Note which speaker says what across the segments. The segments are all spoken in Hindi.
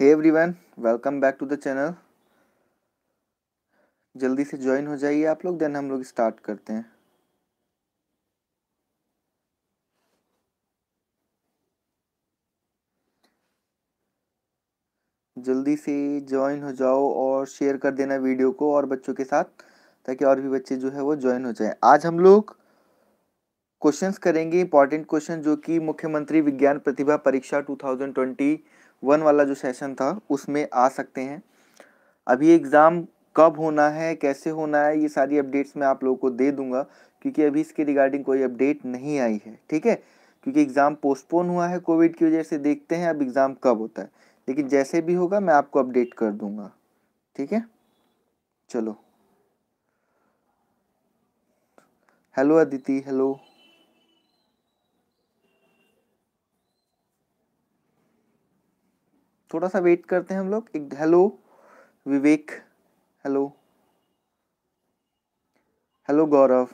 Speaker 1: hey everyone welcome back to the channel जल्दी से ज्वाइन हो जाइए आप लोग देन हम लोग स्टार्ट करते हैं जल्दी से ज्वाइन हो जाओ और शेयर कर देना वीडियो को और बच्चों के साथ ताकि और भी बच्चे जो है वो ज्वाइन हो जाएं आज हम लोग क्वेश्चंस करेंगे इंपॉर्टेंट क्वेश्चन जो कि मुख्यमंत्री विज्ञान प्रतिभा परीक्षा टू वन वाला जो सेशन था उसमें आ सकते हैं अभी एग्ज़ाम कब होना है कैसे होना है ये सारी अपडेट्स मैं आप लोगों को दे दूंगा क्योंकि अभी इसके रिगार्डिंग कोई अपडेट नहीं आई है ठीक है क्योंकि एग्ज़ाम पोस्टपोन हुआ है कोविड की वजह से देखते हैं अब एग्ज़ाम कब होता है लेकिन जैसे भी होगा मैं आपको अपडेट कर दूंगा ठीक है चलो हेलो अदिति हेलो थोड़ा सा वेट करते हैं हम लोग एक hello Vivek hello hello Gaurav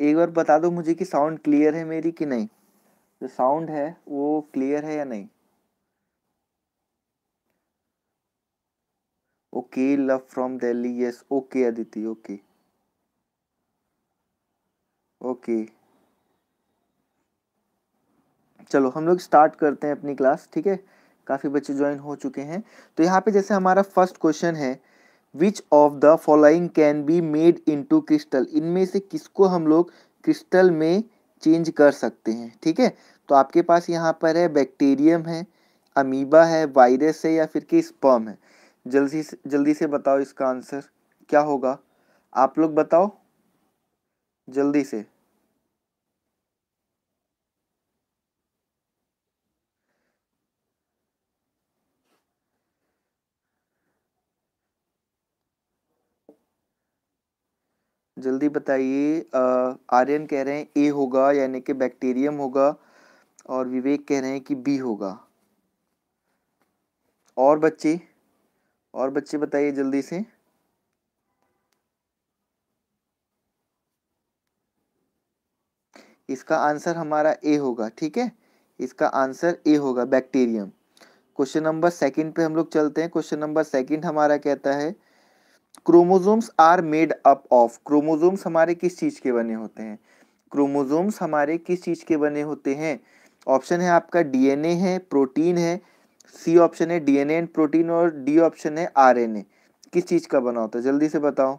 Speaker 1: एक बार बता दो मुझे कि साउंड क्लियर है मेरी कि नहीं जो साउंड है वो क्लियर है या नहीं okay love from Delhi yes okay Aditi okay okay चलो हम लोग स्टार्ट करते हैं अपनी क्लास ठीक है काफ़ी बच्चे ज्वाइन हो चुके हैं तो यहाँ पे जैसे हमारा फर्स्ट क्वेश्चन है which of the following can be made into crystal इनमें से किसको हम लोग क्रिस्टल में चेंज कर सकते हैं ठीक है तो आपके पास यहाँ पर है बैक्टीरियम है अमीबा है वायरस है या फिर कि स्पर्म है जल्दी से जल्दी से बताओ इसका आंसर क्या होगा आप लोग बताओ जल्दी से जल्दी बताइए आर्यन कह रहे हैं ए होगा यानी कि बैक्टीरियम होगा और विवेक कह रहे हैं कि बी होगा और बच्चे और बच्चे बताइए जल्दी से इसका आंसर हमारा ए होगा ठीक है इसका आंसर ए होगा बैक्टीरियम क्वेश्चन नंबर सेकंड पे हम लोग चलते हैं क्वेश्चन नंबर सेकंड हमारा कहता है chromosomes are made up of chromosomes हमारे किस चीज़ के बने होते हैं क्रोमोजोम्स हमारे किस चीज़ के बने होते हैं ऑप्शन है आपका डीएनए है प्रोटीन है सी ऑप्शन है डीएनए एंड प्रोटीन और डी ऑप्शन है आरएनए किस चीज़ का बना होता है जल्दी से बताओ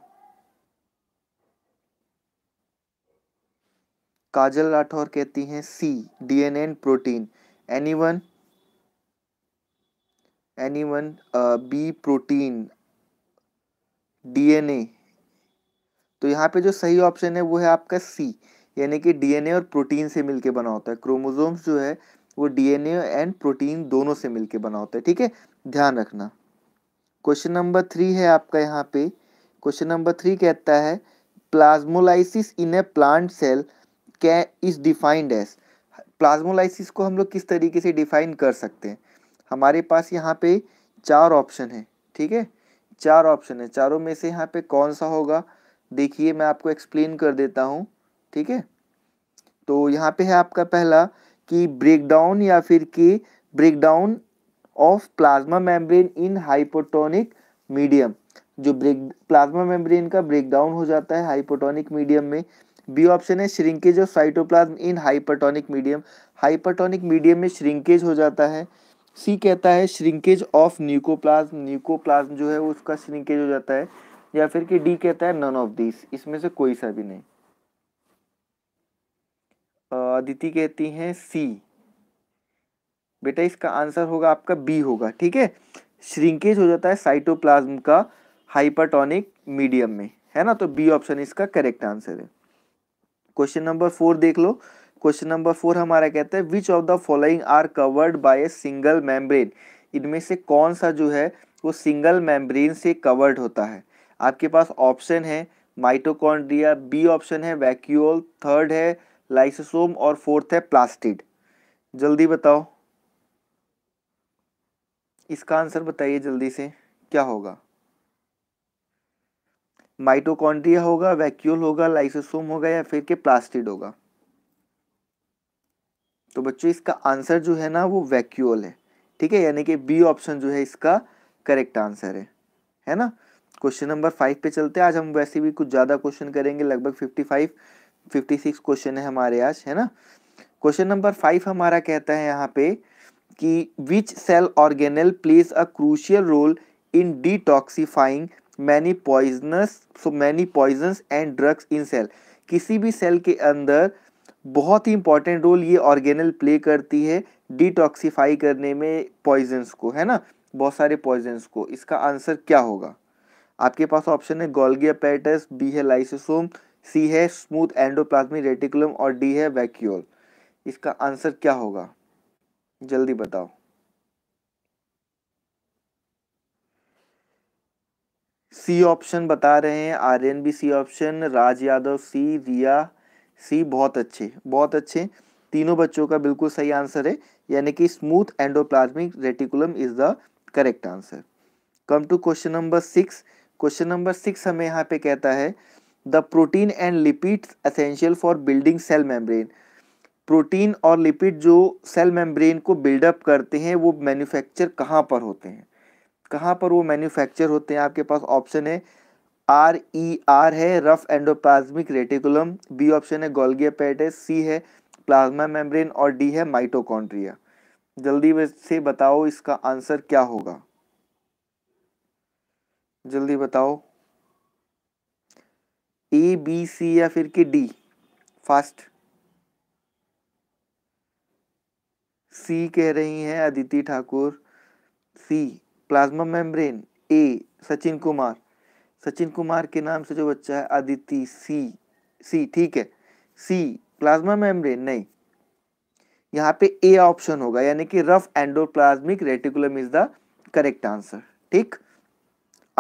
Speaker 1: काजल राठौर कहती हैं C DNA and protein any one any one B protein DNA तो यहाँ पे जो सही ऑप्शन है वो है आपका सी यानी कि डीएनए और प्रोटीन से मिलके बना होता है क्रोमोसोम्स जो है वो डीएनए एंड प्रोटीन दोनों से मिलके बना होता है ठीक है ध्यान रखना क्वेश्चन नंबर थ्री है आपका यहाँ पे क्वेश्चन नंबर थ्री कहता है plasmolysis in a plant cell can is defined as plasmolysis को हम लोग किस तरीके से डिफाइन कर सकते हैं हमारे पास यहाँ पे चार ऑप्शन है ठीक है चार ऑप्शन है चारों में से यहाँ पे कौन सा होगा देखिए मैं आपको एक्सप्लेन कर देता हूँ ठीक है तो यहाँ पे है आपका पहला कि ब्रेकडाउन या फिर कि breakdown of plasma membrane in hypotonic medium जो ब्रेक प्लाज्मा मेम्ब्रेन का ब्रेकडाउन हो जाता है हाइपोटोनिक मीडियम में बी ऑप्शन है shrinkage of cytoplasm in hypertonic medium hypertonic medium में श्रिंकेज हो जाता है सी कहता है श्रिंकेज ऑफ न्यूकोप्लाज्म न्यूकोप्लाज्म जो है उसका श्रिंकेज हो जाता है या फिर कि डी कहता है नन ऑफ दिस इसमें से कोई सा भी नहीं अदिति कहती है सी बेटा इसका आंसर होगा आपका बी होगा ठीक है श्रिंकेज हो जाता है साइटोप्लाज्म का हाइपरटोनिक मीडियम में है ना तो बी ऑप्शन इसका करेक्ट आंसर है क्वेश्चन नंबर फोर देख लो क्वेश्चन नंबर फोर हमारा कहता है which of the following are covered by a single membrane इनमें से कौन सा जो है वो सिंगल मेम्ब्रेन से कवर्ड होता है आपके पास ऑप्शन है माइटोकॉन्ड्रिया बी ऑप्शन है वैक्यूल थर्ड है लाइसोसोम और फोर्थ है प्लास्टिड जल्दी बताओ इसका आंसर बताइए जल्दी से क्या होगा माइटोकॉन्ड्रिया होगा वैक्यूल होगा लाइसोसोम होगा या फिर के प्लास्टिड होगा तो बच्चों इसका आंसर जो है ना वो वैक्यूल है ठीक है यानी कि बी ऑप्शन जो है इसका करेक्ट आंसर है है ना क्वेश्चन नंबर फाइव पे चलते हैं आज हम वैसे भी कुछ ज़्यादा क्वेश्चन करेंगे लगभग fifty five fifty six question है हमारे आज है ना क्वेश्चन नंबर फाइव हमारा कहता है यहाँ पे कि which cell organelle plays a crucial role in detoxifying many poisonous so many poison and drugs in cell किसी भी सेल के अंदर बहुत ही इंपॉर्टेंट रोल ये ऑर्गेनल प्ले करती है डिटॉक्सीफाई करने में पॉइजन्स को है ना बहुत सारे पॉइजन्स को इसका आंसर क्या होगा आपके पास ऑप्शन है गोल्गिया पैटस बी है लाइसोसोम सी है स्मूथ एंडोप्लाज्मिक रेटिकुलम और डी है वैक्यूल इसका आंसर क्या होगा जल्दी बताओ सी ऑप्शन बता रहे हैं आर्यन भी सी ऑप्शन राज यादव सी रिया सी बहुत अच्छे बहुत अच्छे तीनों बच्चों का बिल्कुल सही आंसर है यानी कि smooth endoplasmic reticulum is the correct answer come to question number six question number six हमें यहाँ पे कहता है the protein and lipid essential for building cell membrane protein और लिपिड जो सेल मेम्ब्रेन को बिल्डअप करते हैं वो मैन्युफैक्चर कहाँ पर होते हैं कहाँ पर वो मैन्युफैक्चर होते हैं आपके पास ऑप्शन है आर ई आर है rough endoplasmic reticulum B option है गोल्गिया पेट है सी है प्लाज्मा मेम्ब्रेन और डी है माइटोकॉन्ड्रिया जल्दी से बताओ इसका आंसर क्या होगा जल्दी बताओ ए बी सी या फिर कि डी फास्ट सी कह रही हैं Aditi Thakur C plasma membrane A Sachin Kumar Sachin Kumar के नाम से जो बच्चा है आदित्य सी सी ठीक है सी प्लाज्मा मेम्ब्रेन नहीं यहाँ पे ए ऑप्शन होगा यानी कि rough endoplasmic reticulum is the correct answer ठीक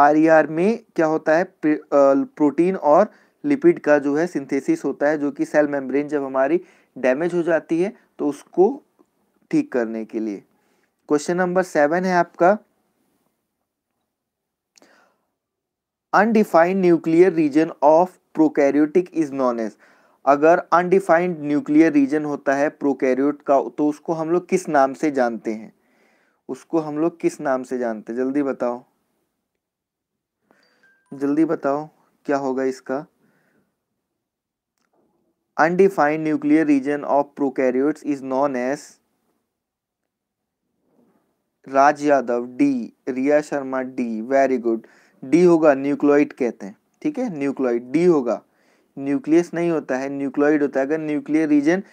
Speaker 1: आर में क्या होता है प्रोटीन और लिपिड का जो है सिंथेसिस होता है जो कि सेल मेम्ब्रेन जब हमारी डैमेज हो जाती है तो उसको ठीक करने के लिए क्वेश्चन नंबर सेवन है आपका undefined nuclear region of prokaryotic is known as अगर अनडिफाइंड न्यूक्लियर रीजन होता है प्रोकैरियोट का तो उसको हम लोग किस नाम से जानते हैं उसको हम लोग किस नाम से जानते हैं जल्दी बताओ जल्दी बताओ क्या होगा इसका undefined nuclear region of prokaryote is known as Raj Yadav D Riya Sharma D very good D होगा न्यूक्लोइड कहते हैं ठीक है न्यूक्लोइड डी होगा न्यूक्लियस नहीं होता है न्यूक्लोइड होता है अगर न्यूक्लियर रीजन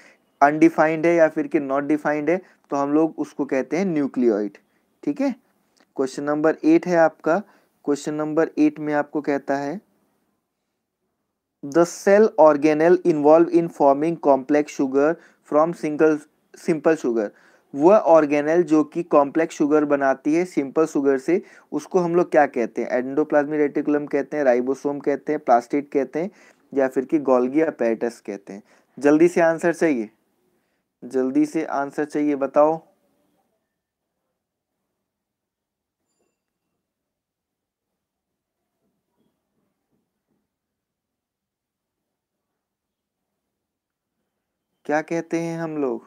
Speaker 1: अनडिफाइंड है या फिर कि नॉट डिफाइंड है तो हम लोग उसको कहते हैं न्यूक्लियोइड ठीक है क्वेश्चन नंबर एट है आपका क्वेश्चन नंबर एट में आपको कहता है the cell organelle involve in forming complex sugar from single simple sugar वह ऑर्गेनल जो कि कॉम्प्लेक्स शुगर बनाती है सिंपल शुगर से उसको हम लोग क्या कहते हैं एंडोप्लाज्मिक रेटिकुलम कहते हैं राइबोसोम कहते हैं प्लास्टिड कहते हैं या फिर कि गोल्गी पैटस कहते हैं जल्दी से आंसर चाहिए जल्दी से आंसर चाहिए बताओ क्या कहते हैं हम लोग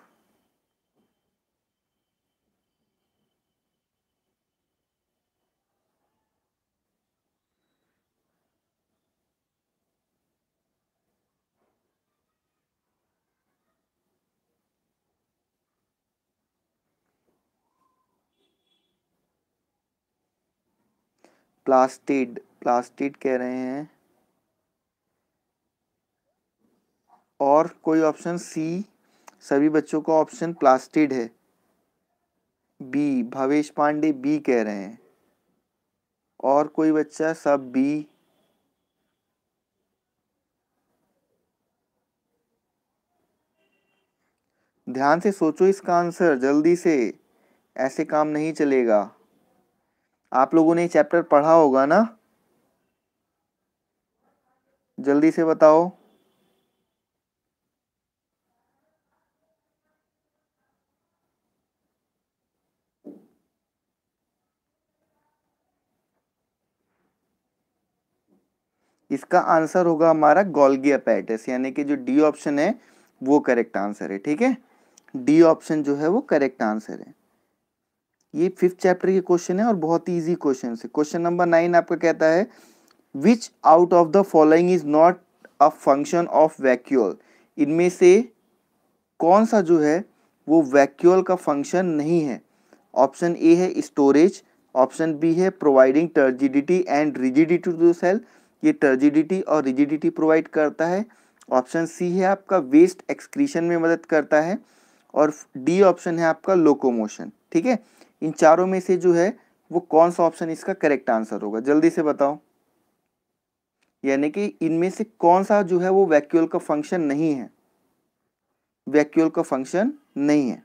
Speaker 1: प्लास्टिड प्लास्टिड कह रहे हैं और कोई ऑप्शन सी सभी बच्चों का ऑप्शन प्लास्टिड है बी भवेश पांडे बी कह रहे हैं और कोई बच्चा सब बी ध्यान से सोचो इसका आंसर जल्दी से ऐसे काम नहीं चलेगा आप लोगों ने चैप्टर पढ़ा होगा ना जल्दी से बताओ इसका आंसर होगा हमारा गोल्गिया पैटिस यानी कि जो डी ऑप्शन है वो करेक्ट आंसर है ठीक है डी ऑप्शन जो है वो करेक्ट आंसर है ये फिफ्थ चैप्टर के क्वेश्चन है और बहुत ही ईजी क्वेश्चन है क्वेश्चन नंबर नाइन आपका कहता है which out of the following is not a function of vacuole इनमें से कौन सा जो है वो वैक्यूअल का फंक्शन नहीं है ऑप्शन ए है स्टोरेज ऑप्शन बी है providing turgidity and rigidity to the cell ये टर्जिडिटी और रिजिडिटी प्रोवाइड करता है ऑप्शन सी है आपका वेस्ट एक्सक्रीशन में मदद करता है और डी ऑप्शन है आपका लोकोमोशन ठीक है इन चारों में से जो है वो कौन सा ऑप्शन इसका करेक्ट आंसर होगा जल्दी से बताओ यानी कि इनमें से कौन सा जो है वो वैक्यूल का फंक्शन नहीं है वैक्यूल का फंक्शन नहीं है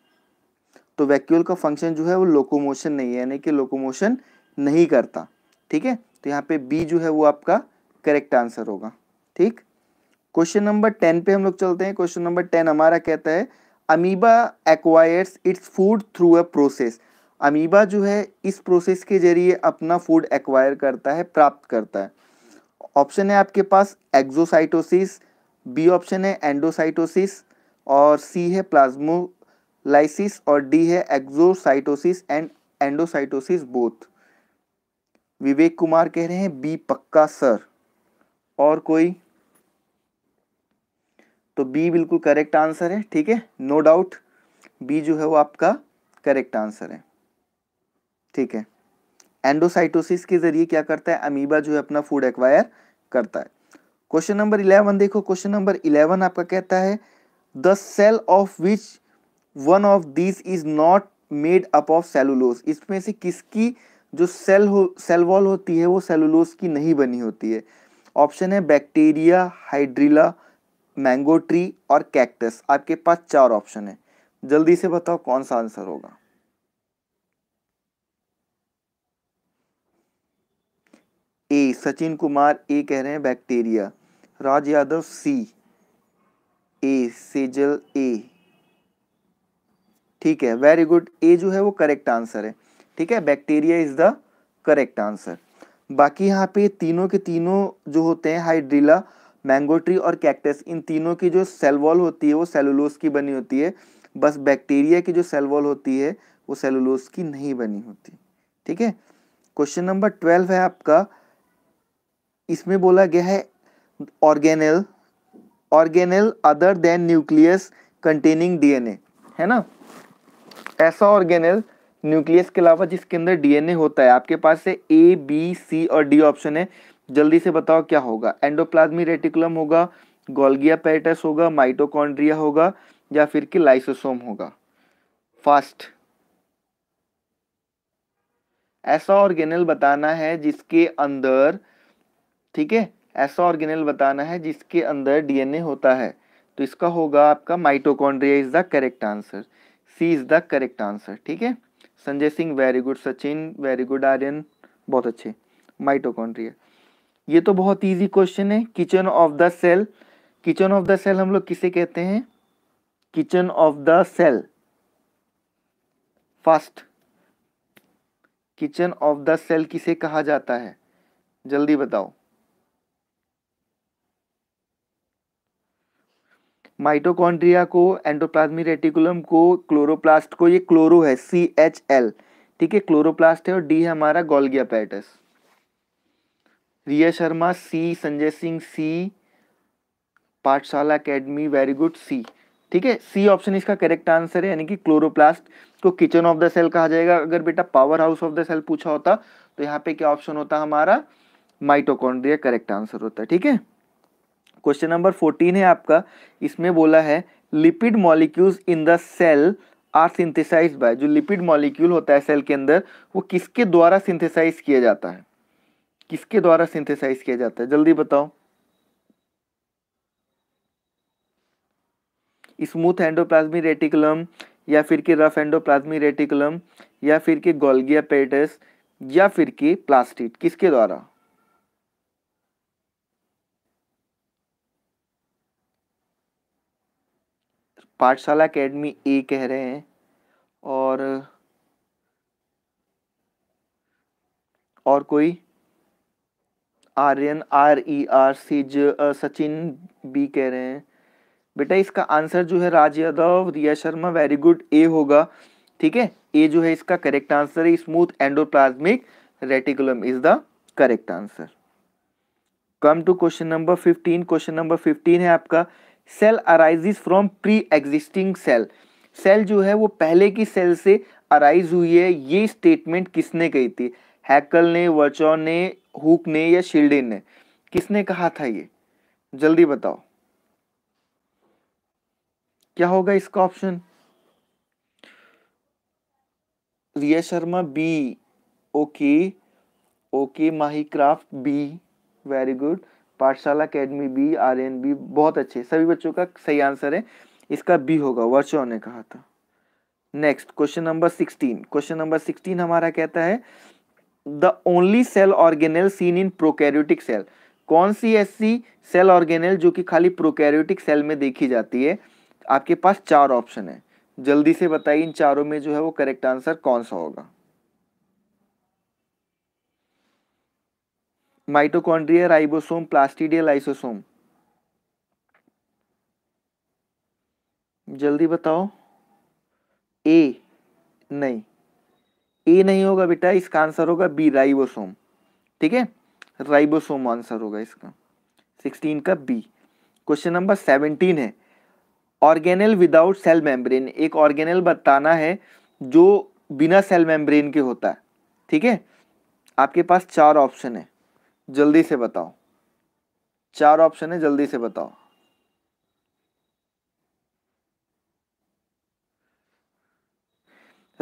Speaker 1: तो वैक्यूल का फंक्शन जो है वो लोकोमोशन नहीं है यानी कि लोकोमोशन नहीं करता ठीक है तो यहाँ पे बी जो है वो आपका करेक्ट आंसर होगा ठीक क्वेश्चन नंबर टेन पे हम लोग चलते हैं क्वेश्चन नंबर टेन हमारा कहता है amoeba acquires its food through a process amoeba जो है इस प्रोसेस के जरिए अपना फूड एक्वायर करता है प्राप्त करता है ऑप्शन है आपके पास एक्जोसाइटोसिस बी ऑप्शन है एंडोसाइटोसिस और सी है प्लाज्मोलाइसिस और डी है exocytosis and endocytosis both Vivek Kumar कह रहे हैं बी पक्का सर और कोई तो बी बिल्कुल करेक्ट आंसर है ठीक है नो डाउट बी जो है वो आपका करेक्ट आंसर है ठीक है एंडोसाइटोसिस के जरिए क्या करता है अमीबा जो है अपना फूड एक्वायर करता है क्वेश्चन नंबर इलेवन देखो क्वेश्चन नंबर इलेवन आपका कहता है the cell of which one of this is not made up of cellulose इसमें से किसकी जो सेल हो सेल वॉल होती है वो सेलुलोज की नहीं बनी होती है ऑप्शन है बैक्टीरिया हाइड्रिला मैंगो ट्री और कैक्टस आपके पास चार ऑप्शन है जल्दी से बताओ कौन सा आंसर होगा ए सचिन कुमार ए कह रहे हैं bacteria Raj Yadav C A Sejal A ठीक है वेरी गुड ए जो है वो करेक्ट आंसर है ठीक है bacteria is the correct answer बाकी यहाँ पे तीनों के तीनों जो होते हैं हाइड्रिला मैंगो ट्री और कैक्टस इन तीनों की जो सेल वॉल होती है वो सेलुलोस की बनी होती है बस बैक्टीरिया की जो सेल वॉल होती है वो सेलुलोस की नहीं बनी होती ठीक है क्वेश्चन नंबर ट्वेल्व है आपका इसमें बोला गया है organelle organelle other than nucleus containing DNA है ना ऐसा ऑर्गेनल न्यूक्लियस के अलावा जिसके अंदर डीएनए होता है आपके पास से ए बी सी और डी ऑप्शन है जल्दी से बताओ क्या होगा एंडोप्लाज्मी रेटिकुलम होगा गोल्गिया पेटस होगा माइटोकॉन्ड्रिया होगा या फिर कि लाइसोसोम होगा फास्ट ऐसा ऑर्गेनल बताना है जिसके अंदर ठीक है ऐसा ऑर्गेनल बताना है जिसके अंदर डीएनए होता है तो इसका होगा आपका mitochondria is the correct answer C is the correct answer ठीक है Sanjay Singh very good Sachin very good Aryan बहुत अच्छे माइटोकॉन्ड्रिया ये तो बहुत इजी क्वेश्चन है kitchen of the cell kitchen of the cell हम लोग किसे कहते हैं kitchen of the cell first kitchen of the cell किसे कहा जाता है जल्दी बताओ माइटोकॉन्ड्रिया को एंडोप्लाज्मिक रेटिकुलम को क्लोरोप्लास्ट को ये क्लोरो है सी एच एल ठीक है क्लोरोप्लास्ट है और डी है हमारा Golgi apparatus Riya Sharma C Sanjay Singh C Pathshala Academy very good C ठीक है सी ऑप्शन इसका करेक्ट आंसर है यानी कि क्लोरोप्लास्ट को किचन ऑफ द सेल कहा जाएगा अगर बेटा powerhouse of the cell पूछा होता तो यहाँ पे क्या ऑप्शन होता हमारा माइटोकॉन्ड्रिया करेक्ट आंसर होता है ठीक है क्वेश्चन नंबर फोर्टीन है आपका इसमें बोला है lipid molecules in the cell are synthesize by जो लिपिड मॉलिक्यूल होता है सेल के अंदर वो किसके द्वारा सिंथेसाइज किया जाता है किसके द्वारा सिंथेसाइज किया जाता है जल्दी बताओ स्मूथ एंडोप्लाज्मी रेटिकुलम या फिर के रफ एंडोप्लाज्मी रेटिकुलम या फिर के गोल्गिया पेटस या फिर के प्लास्टिड किसके द्वारा पाठशाला अकेडमी ए कह रहे हैं और और कोई आर्यन आर ई आर ज सचिन बी कह रहे हैं बेटा इसका आंसर जो है Raj Yadav Riya Sharma very good A होगा ठीक है ए जो है इसका करेक्ट आंसर है smooth endoplasmic reticulum is the correct answer come to question number fifteen question number fifteen है आपका cell arise from pre existing cell cell जो है वो पहले की सेल से अराइज हुई है ये स्टेटमेंट किसने कही थी हैकल ने वर्चो ने हुक ने या शिल्डेन ने किसने कहा था ये जल्दी बताओ क्या होगा इसका option Riya Sharma B okay okay Mahi craft B very good Pathshala academy B R N B बहुत अच्छे सभी बच्चों का सही आंसर है इसका बी होगा वर्चो ने कहा था next question number sixteen question number sixteen हमारा कहता है the only cell organelle seen in prokaryotic cell कौन सी ऐसी सेल ऑर्गेनल जो कि खाली प्रोकैरियोटिक सेल में देखी जाती है आपके पास चार ऑप्शन है जल्दी से बताइए इन चारों में जो है वो करेक्ट आंसर कौन सा होगा माइटोकॉन्ड्रिया राइबोसोम प्लास्टिडिया लाइसोसोम जल्दी बताओ ए नहीं ए नहीं होगा बेटा इसका आंसर होगा बी राइबोसोम ठीक है राइबोसोम आंसर होगा इसका सिक्सटीन का बी क्वेश्चन नंबर सेवनटीन है ऑर्गेनल विदाउट सेल मेम्ब्रेन एक ऑर्गेनल बताना है जो बिना सेल मेम्ब्रेन के होता है ठीक है आपके पास चार ऑप्शन है जल्दी से बताओ चार ऑप्शन है जल्दी से बताओ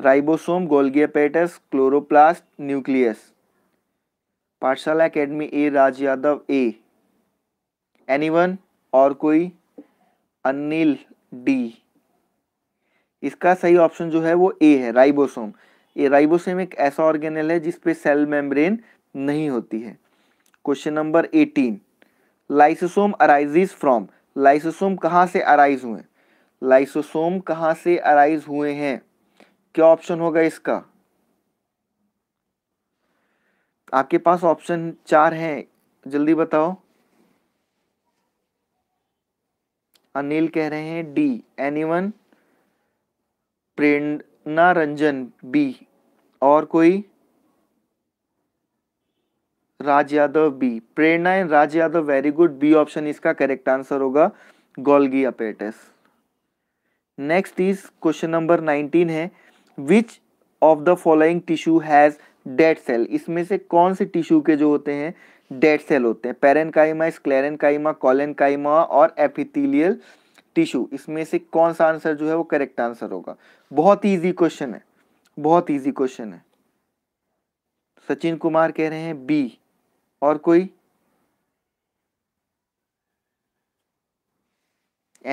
Speaker 1: ribosome Golgi apparatus chloroplast nucleus Pathshala academy A Raj Yadav A anyone और कोई अनिल डी इसका सही ऑप्शन जो है वो ए है राइबोसोम ये राइबोसोम एक ऐसा ऑर्गेनल है जिसपे सेल मेम्ब्रेन नहीं होती है question number eighteen lysosome arises from lysosome कहाँ से अराइज हुए लाइसोसोम कहाँ से अराइज हुए हैं क्या ऑप्शन होगा इसका आपके पास ऑप्शन चार हैं जल्दी बताओ अनिल कह रहे हैं D anyone Prerna Ranjan B और कोई Raj Yadav B Prerna and Raj Yadav very good B option इसका करेक्ट आंसर होगा Golgi apparatus next is question number nineteen है which of the following tissue has dead cell इसमें से कौन से टिश्यू के जो होते हैं डेड सेल होते हैं काइमा स्क्लेरेनकाइमा काइमा और एपिथीलियल टिश्यू इसमें से कौन सा आंसर जो है वो करेक्ट आंसर होगा बहुत ईजी क्वेश्चन है बहुत ईजी क्वेश्चन है सचिन कुमार कह रहे हैं बी और कोई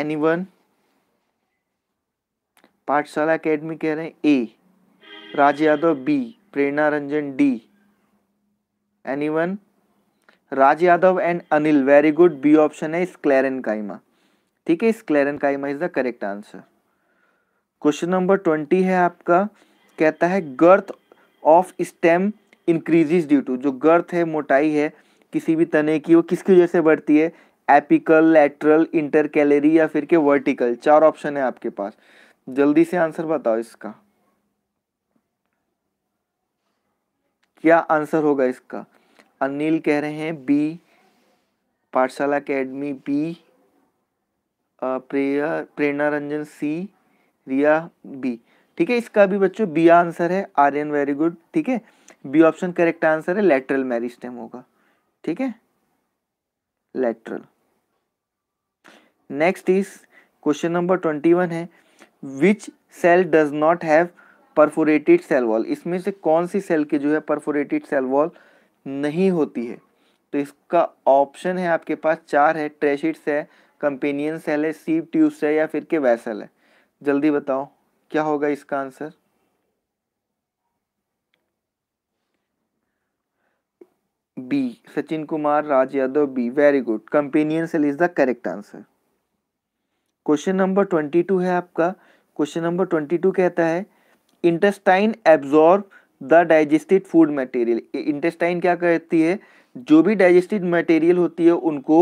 Speaker 1: एनी वन पाठशाला अकेडमी कह रहे हैं A Raj Yadav B Prerna Ranjan D any one Raj Yadav and Anil very good B option है स्क्लेरन काइमा ठीक है sclerenchyma is the correct answer question number twenty है आपका कहता है girth of stem increases due to जो गर्थ है मोटाई है किसी भी तने की वो किसकी वजह से बढ़ती है एपिकल लेटरल इंटर कैलरी या फिर के वर्टिकल चार ऑप्शन है आपके पास जल्दी से आंसर बताओ इसका क्या आंसर होगा इसका अनिल कह रहे हैं बी पाठशाला अकेडमी बी प्रेया प्रेरणा रंजन सी रिया बी ठीक है इसका भी बच्चों बी आंसर है आर्यन वेरी गुड ठीक है बी ऑप्शन करेक्ट आंसर है लेटरल मेरिस्टेम होगा ठीक है lateral next is question number twenty one है which cell does not have perforated cell wall इसमें से कौन सी सेल की जो है परफोरेटेड सेल वॉल नहीं होती है तो इसका ऑप्शन है आपके पास चार है ट्रेशिट्स है कंपेनियन सेल है सीव ट्यूब्स है या फिर के वैसल है जल्दी बताओ क्या होगा इसका answer B Sachin Kumar Raj Yadav B very good companion cell is the correct answer question number twenty two है आपका क्वेश्चन नंबर ट्वेंटी टू कहता है intestine absorb the digested food material intestine क्या करती है जो भी डाइजेस्टेड मटेरियल होती है उनको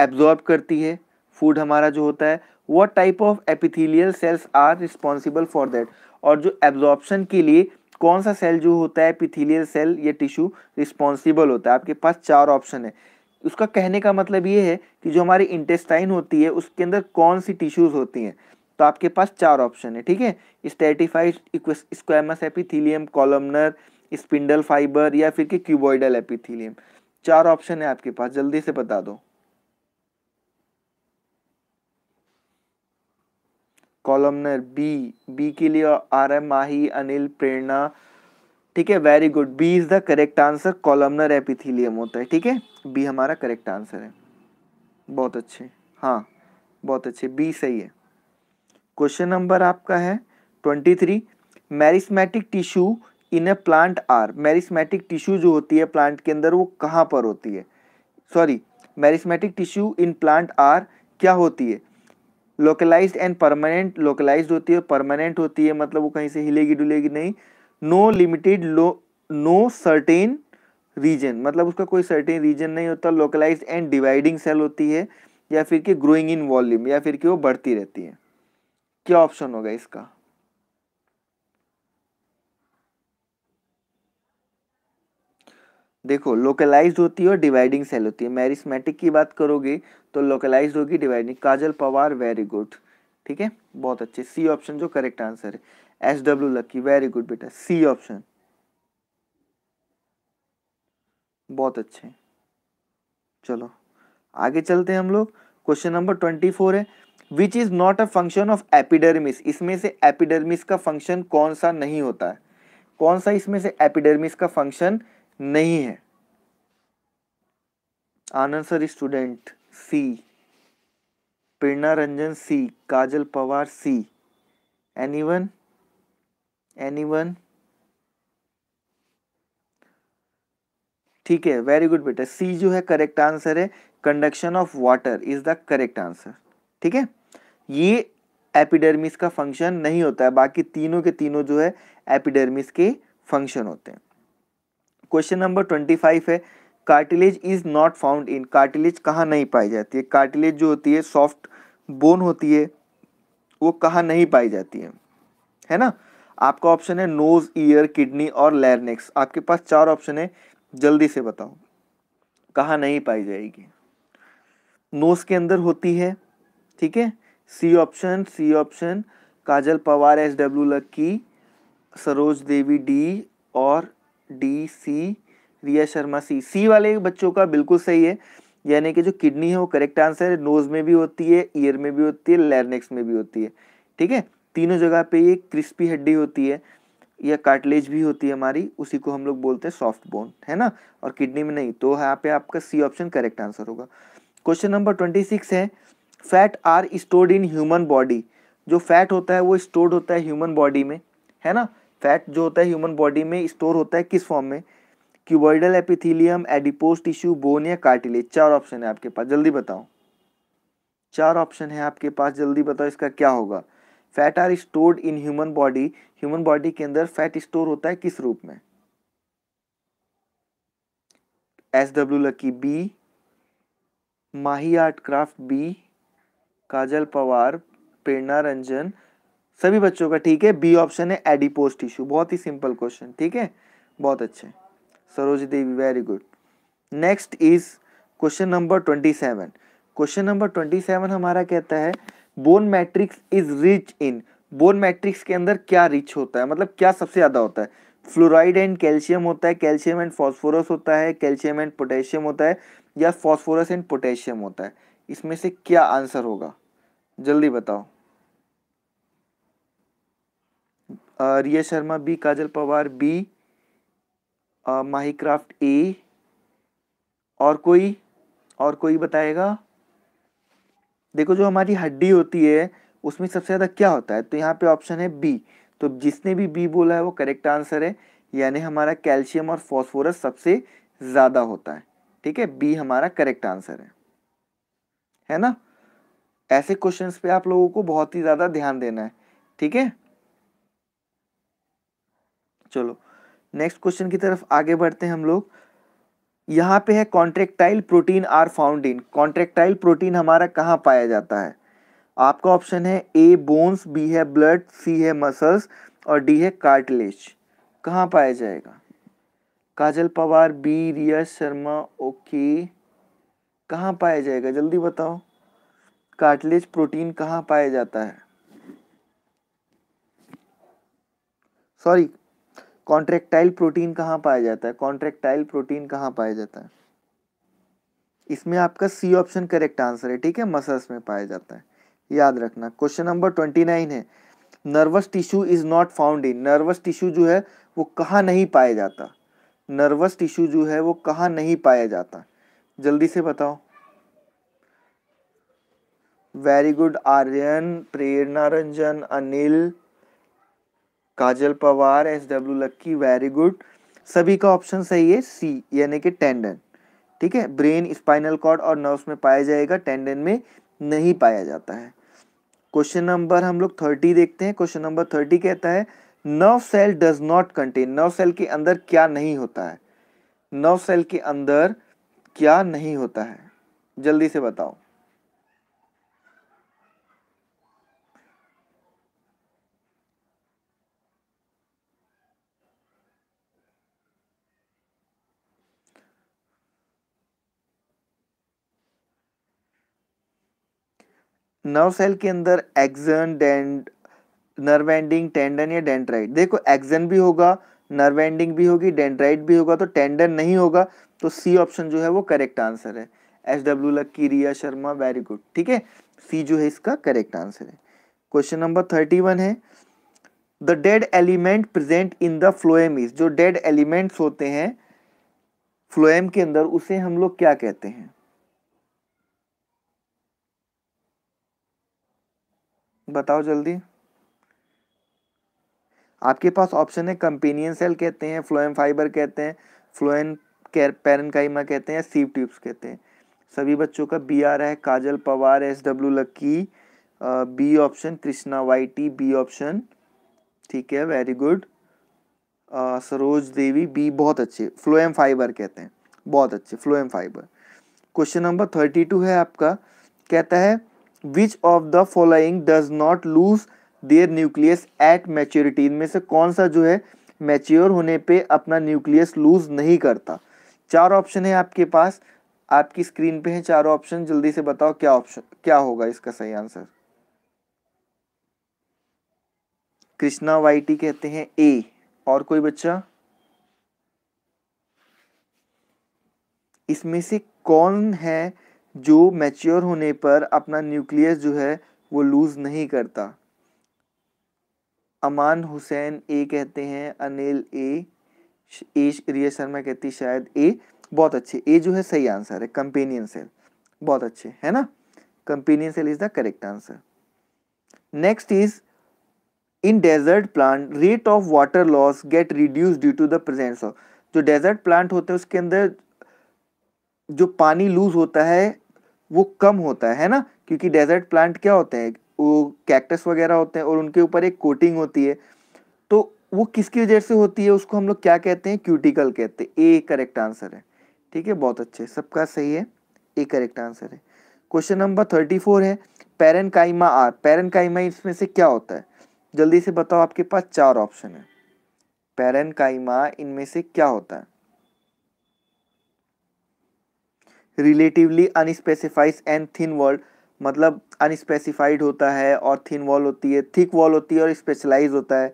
Speaker 1: एब्जॉर्ब करती है फूड हमारा जो होता है what type of epithelial cells are responsible for that और जो एब्जॉर्प्शन के लिए कौन सा सेल जो होता है एपिथीलियल सेल या टिश्यू रिस्पॉन्सिबल होता है आपके पास चार ऑप्शन है उसका कहने का मतलब ये है कि जो हमारी इंटेस्टाइन होती है उसके अंदर कौन सी टिश्यूज़ होती हैं तो आपके पास चार ऑप्शन है ठीक है stratified squamous epithelium columnar spindle fibre या फिर क्यूबॉइडल एपिथीलियम चार ऑप्शन है आपके पास जल्दी से बता दो कॉलमनर बी बी के लिए आर एम माही अनिल प्रेरणा ठीक है very good B is the correct answer columnar epithelium होता है ठीक है बी हमारा करेक्ट आंसर है बहुत अच्छे हाँ बहुत अच्छे बी सही है क्वेश्चन नंबर आपका है twenty three meristematic tissue in a plant are meristematic tissue जो होती है प्लांट के अंदर वो कहाँ पर होती है sorry meristematic tissue in plant are क्या होती है लोकलाइज्ड एंड परमानेंट लोकलाइज्ड होती है परमानेंट होती है मतलब वो कहीं से हिलेगी डुलेगी नहीं नो लिमिटेड लो नो सर्टेन रीजन मतलब उसका कोई सर्टेन रीजन नहीं होता लोकलाइज्ड एंड डिवाइडिंग सेल होती है या फिर कि ग्रोइंग इन वॉल्यूम या फिर कि वो बढ़ती रहती है क्या ऑप्शन होगा इसका देखो लोकलाइज्ड होती है और डिवाइडिंग सेल होती है मैरिस्मेटिक की बात करोगे तो लोकलाइज्ड होगी dividing Kajal Pawar very good ठीक है बहुत अच्छे सी ऑप्शन जो करेक्ट आंसर है S W Lucky very good बेटा सी ऑप्शन बहुत अच्छे चलो आगे चलते हैं हम लोग क्वेश्चन नंबर ट्वेंटी फोर है which is not a function of epidermis इसमें से एपिडर्मिस का फंक्शन कौन सा नहीं होता है कौन सा इसमें से एपिडर्मिस का फंक्शन नहीं है answer student C Prerna Ranjan C Kajal Pawar C anyone anyone ठीक है वेरी गुड बेटा सी जो है करेक्ट आंसर है conduction of water is the correct answer ठीक है ये एपिडर्मिस का फंक्शन नहीं होता है बाकी तीनों के तीनों जो है एपिडर्मिस के फंक्शन होते हैं क्वेश्चन नंबर ट्वेंटी फाइव है cartilage is not found in cartilage कहाँ नहीं पाई जाती है कार्टिलेज जो होती है सॉफ्ट बोन होती है वो कहाँ नहीं पाई जाती है है ना आपका ऑप्शन है नोज ईयर किडनी और लैरनेक्स आपके पास चार ऑप्शन है जल्दी से बताओ कहाँ नहीं पाई जाएगी नोज के अंदर होती है ठीक है C option C option Kajal Pawar S W Lucky Saroj Devi D और D C Riya Sharma C C वाले बच्चों का बिल्कुल सही है यानी कि जो किडनी है वो करेक्ट आंसर है नोज में भी होती है ईयर में भी होती है लेरनेक्स में भी होती है ठीक है तीनों जगह पे ये क्रिस्पी हड्डी होती है या कार्टिलेज भी होती है हमारी उसी को हम लोग बोलते हैं सॉफ्ट बोन है ना और किडनी में नहीं तो यहाँ पे आपका सी ऑप्शन करेक्ट आंसर होगा क्वेश्चन नंबर ट्वेंटी सिक्स है fat are stored in human body जो फैट होता है वो स्टोर्ड होता है ह्यूमन बॉडी में है ना फैट जो होता है ह्यूमन बॉडी में स्टोर होता है किस फॉर्म में cuboidal epithelium adipose tissue bone या कार्टिलेज चार ऑप्शन है आपके पास जल्दी बताओ चार ऑप्शन है आपके पास जल्दी बताओ इसका क्या होगा fat are stored in human body human body के अंदर फैट स्टोर होता है किस रूप में S W Lucky B Mahi art craft B Kajal Pawar Prerna Ranjan सभी बच्चों का ठीक है बी ऑप्शन है एडिपोज टिश्यू बहुत ही सिंपल क्वेश्चन ठीक है बहुत अच्छे Saroj Devi very good next is question number twenty seven question number twenty seven हमारा कहता है bone matrix is rich in bone matrix के अंदर क्या रिच होता है मतलब क्या सबसे ज़्यादा होता है फ्लोराइड एंड कैल्शियम होता है कैल्शियम एंड फॉस्फोरस होता है कैल्शियम एंड पोटेशियम होता है या फॉस्फोरस एंड पोटेशियम होता है इसमें से क्या आंसर होगा जल्दी बताओ Riya Sharma B Kajal Pawar B Mahi craft A और कोई और कोई बताएगा देखो जो हमारी हड्डी होती है उसमें सबसे ज़्यादा क्या होता है तो यहाँ पे ऑप्शन है बी तो जिसने भी बी बोला है वो करेक्ट आंसर है यानी हमारा कैल्शियम और फॉस्फोरस सबसे ज़्यादा होता है ठीक है बी हमारा करेक्ट आंसर है है ना ऐसे क्वेश्चंस पे आप लोगों को बहुत ही ज़्यादा ध्यान देना है ठीक है चलो नेक्स्ट क्वेश्चन की तरफ आगे बढ़ते हैं हम लोग यहाँ पे है contractile protein are found in contractile protein हमारा कहाँ पाया जाता है आपका ऑप्शन है ए बोन्स बी है ब्लड सी है मसल्स और डी है कार्टिलेज कहाँ पाया जाएगा काजल पवार बी रिया शर्मा ओके कहाँ पाया जाएगा जल्दी बताओ कार्टिलेज प्रोटीन कहाँ पाया जाता है सॉरी कॉन्ट्रेक्टाइल प्रोटीन कहाँ पाया जाता है कॉन्ट्रेक्टाइल प्रोटीन कहाँ पाया जाता है इसमें आपका सी ऑप्शन करेक्ट आंसर है ठीक है मसल्स में पाया जाता है याद रखना क्वेश्चन नंबर ट्वेंटी नाइन है nervous tissue is not found in nervous tissue जो है वो कहाँ नहीं पाया जाता नर्वस टिश्यू जो है वो कहाँ नहीं पाया जाता जल्दी से बताओ very good Aryan Prerna Ranjan Anil Kajal Pawar S W Lucky very good सभी का ऑप्शन सही है सी यानी कि टेंडन ठीक है ब्रेन स्पाइनल कॉर्ड और नर्व्स में पाया जाएगा टेंडन में नहीं पाया जाता है क्वेश्चन नंबर हम लोग थर्टी देखते हैं क्वेश्चन नंबर थर्टी कहता है nerve cell does not contain nerve cell के अंदर क्या नहीं होता है नर्व सेल के अंदर क्या नहीं होता है जल्दी से बताओ नर्व सेल के अंदर एक्जन डेंड नर्व एंडिंग टेंडन या डेंड्राइट देखो एक्जन भी होगा नर्व एंडिंग भी होगी डेंड्राइट भी होगा तो टेंडन नहीं होगा तो सी ऑप्शन जो है वो करेक्ट आंसर है S W Lucky Riya Sharma very good ठीक है सी जो है इसका करेक्ट आंसर है क्वेश्चन नंबर थर्टी वन है the dead element present in the phloem is जो डेड एलिमेंट्स होते हैं फ्लोएम के अंदर उसे हम लोग क्या कहते हैं बताओ जल्दी आपके पास ऑप्शन है कंपेनियन सेल कहते हैं फ्लोएम फाइबर कहते हैं फ्लोएम पेरनकाइमा कहते हैं सीव ट्यूब्स कहते हैं सभी बच्चों का बी आ रहा है Kajal Pawar S W Lucky B option Krishna वाइटी बी ऑप्शन ठीक है very good Saroj Devi B बहुत अच्छे फ्लोएम फाइबर कहते हैं बहुत अच्छे phloem fibre question number thirty two है आपका कहता है which of the following does not lose their nucleus at maturity इनमें से कौन सा जो है मैच्योर होने पे अपना न्यूक्लियस लूज नहीं करता चार ऑप्शन है आपके पास आपकी स्क्रीन पे है चार ऑप्शन जल्दी से बताओ क्या ऑप्शन क्या होगा इसका सही आंसर कृष्णा वाईटी कहते हैं ए और कोई बच्चा इसमें से कौन है जो मैच्योर होने पर अपना न्यूक्लियस जो है वो लूज़ नहीं करता अमान हुसैन ए कहते हैं अनिल ए रिया शर्मा कहती शायद ए बहुत अच्छे ए जो है सही आंसर है कंपेनियन सेल बहुत अच्छे है ना companion cell is the correct answer next is in desert plant rate of water loss get reduce due to the presence of जो डेजर्ट प्लांट होते हैं उसके अंदर जो पानी लूज होता है वो कम होता है ना क्योंकि डेजर्ट प्लांट क्या होते हैं वो कैक्टस वगैरह होते हैं और उनके ऊपर एक कोटिंग होती है तो वो किसकी वजह से होती है उसको हम लोग क्या कहते हैं क्यूटिकल कहते हैं ए करेक्ट आंसर है ठीक है बहुत अच्छे सबका सही है ए करेक्ट आंसर है क्वेश्चन नंबर थर्टी फोर है काइमा आर काइमा इसमें से क्या होता है जल्दी से बताओ आपके पास चार ऑप्शन है काइमा इनमें से क्या होता है relatively unspecified and thin wall मतलब अनस्पेसिफाइड होता है और थिन वॉल होती है थिक वॉल होती है और स्पेशलाइज होता है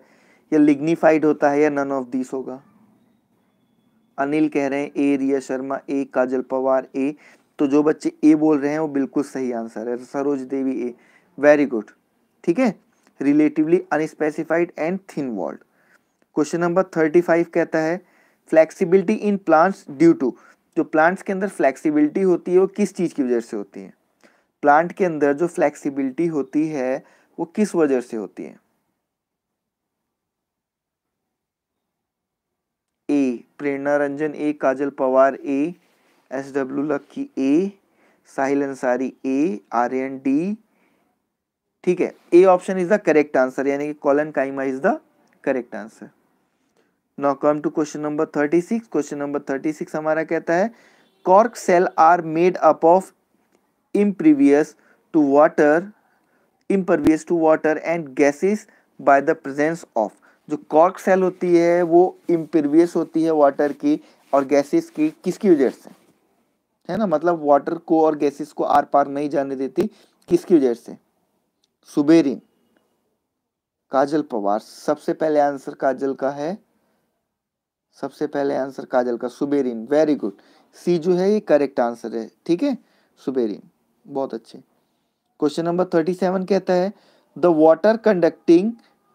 Speaker 1: या लिग्निफाइड होता है या नन ऑफ दिस होगा अनिल कह रहे हैं ए रिया शर्मा ए काजल पवार ए तो जो बच्चे ए बोल रहे हैं वो बिल्कुल सही आंसर है Saroj Devi A very good ठीक है relatively unspecified and thin walled question number thirty five कहता है flexibility in plants due to जो प्लांट्स के अंदर फ्लैक्सीबिलिटी होती है वो किस चीज़ की वजह से होती है प्लांट के अंदर जो फ्लैक्सीबिलिटी होती है वो किस वजह से होती है A Prerna Ranjan A Kajal Pawar A S W Lucky A Sahil Ansari A R N D ठीक है A option is the correct answer यानी कि collenchyma is the correct answer now come to question number thirty six question number thirty six हमारा कहता है cork cell are made up of impervious to water impervious to water and gases by the presence of जो कॉर्क सेल होती है वो इम्प्रीवियस होती है वाटर की और गैसेस की किसकी वजह से है ना मतलब वाटर को और गैसेस को आर पार नहीं जाने देती किसकी वजह से सुबेरिन काजल पवार सबसे पहले आंसर काजल का है सबसे पहले आंसर काजल का सुबेरिन वेरी गुड सी जो है ये करेक्ट आंसर है ठीक है सुबेरिन बहुत अच्छे क्वेश्चन नंबर थर्टी सेवन कहता है the water conducting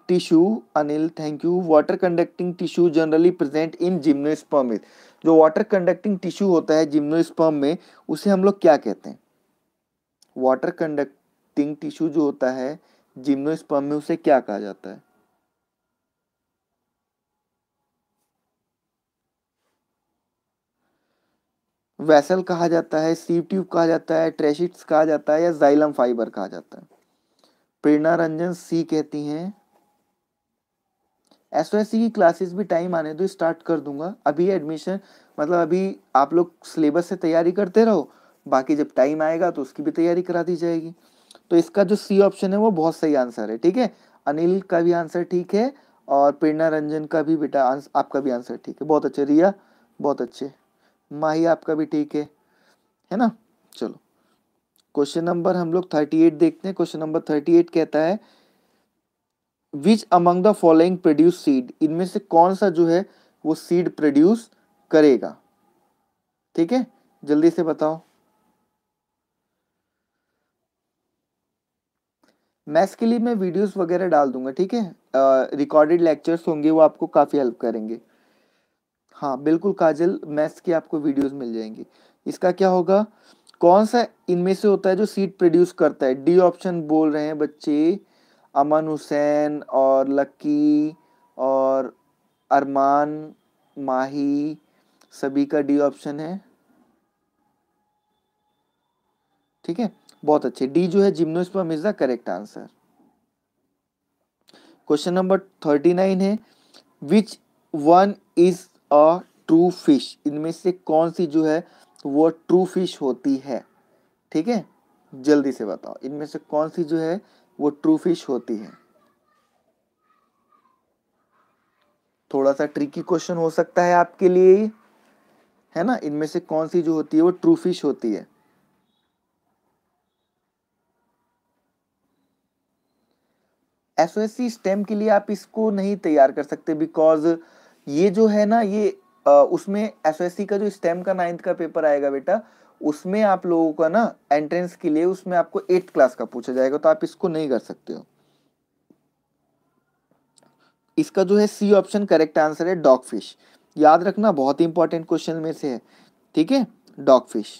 Speaker 1: tissue Anil thank you water conducting tissue generally present in gymnosperm जो वाटर कंडक्टिंग टिश्यू होता है जिम्नोस्पर्म में उसे हम लोग क्या कहते हैं वाटर कंडक्टिंग टिश्यू जो होता है जिम्नोस्पर्म में उसे क्या कहा जाता है वैसल कहा जाता है सीव ट्यूब कहा जाता है ट्रेशिट्स कहा जाता है या जाइलम फाइबर कहा जाता है प्रेरणा रंजन सी कहती हैं एस की क्लासेस भी टाइम आने दो स्टार्ट कर दूंगा अभी एडमिशन मतलब अभी आप लोग सिलेबस से तैयारी करते रहो बाकी जब टाइम आएगा तो उसकी भी तैयारी करा दी जाएगी तो इसका जो सी ऑप्शन है वो बहुत सही आंसर है ठीक है अनिल का भी आंसर ठीक है और प्रेरणा रंजन का भी बेटा आपका भी आंसर ठीक है बहुत अच्छे रिया बहुत अच्छे माही आपका भी ठीक है है ना चलो क्वेश्चन नंबर हम लोग थर्टी एट देखते हैं क्वेश्चन नंबर थर्टी एट कहता है which among the following produce seed इनमें से कौन सा जो है वो सीड प्रोड्यूस करेगा ठीक है जल्दी से बताओ मैथ्स के लिए मैं वीडियोस वगैरह डाल दूंगा ठीक है रिकॉर्डेड लेक्चर्स होंगे वो आपको काफ़ी हेल्प करेंगे हाँ बिल्कुल काजल मैथ्स की आपको वीडियोस मिल जाएंगी इसका क्या होगा कौन सा इनमें से होता है जो सीट प्रोड्यूस करता है डी ऑप्शन बोल रहे हैं बच्चे अमन हुसैन और लक्की और अरमान माही सभी का डी ऑप्शन है ठीक है बहुत अच्छे डी जो है gymnosperm is the correct answer question number thirty nine है which one is a true fish इनमें से कौन सी जो है वो ट्रू फिश होती है ठीक है जल्दी से बताओ इनमें से कौन सी जो है वो ट्रू फिश होती है थोड़ा सा ट्रिकी क्वेश्चन हो सकता है आपके लिए है ना इनमें से कौन सी जो होती है वो ट्रू फिश होती है एसओएससी स्टेम के लिए आप इसको नहीं तैयार कर सकते बिकॉज ये जो है ना ये आ, उसमें एसओएससी का जो स्टेम का नाइन्थ का पेपर आएगा बेटा उसमें आप लोगों का ना एंट्रेंस के लिए उसमें आपको एट्थ क्लास का पूछा जाएगा तो आप इसको नहीं कर सकते हो इसका जो है सी ऑप्शन करेक्ट आंसर है डॉग फिश याद रखना बहुत ही इंपॉर्टेंट क्वेश्चन में से है ठीक है dog fish